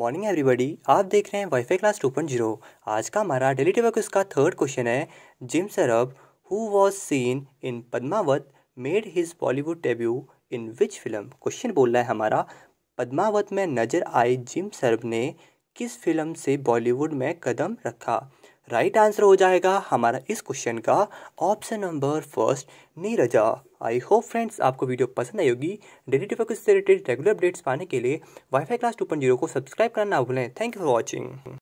morning everybody आप देख रहे हैं WiFi class two point zero आज का हमारा डेली टेबल का थर्ड क्वेश्चन है Jim Sarbh who was seen in Padmaavat made his Bollywood debut in which film question बोल रहा है हमारा पद्मावत में नजर आए जिम सरब ने किस फिल्म से बॉलीवुड में कदम रखा राइट right आंसर हो जाएगा हमारा इस क्वेश्चन का option number first Neerja I hope friends आपको वीडियो पसंद आई होगी डेली टॉपिक से रिलेटेड रेगुलर अपडेट्स पाने के लिए WiFi class two point zero को सब्सक्राइब करना ना भूलें थैंक यू फॉर वॉचिंग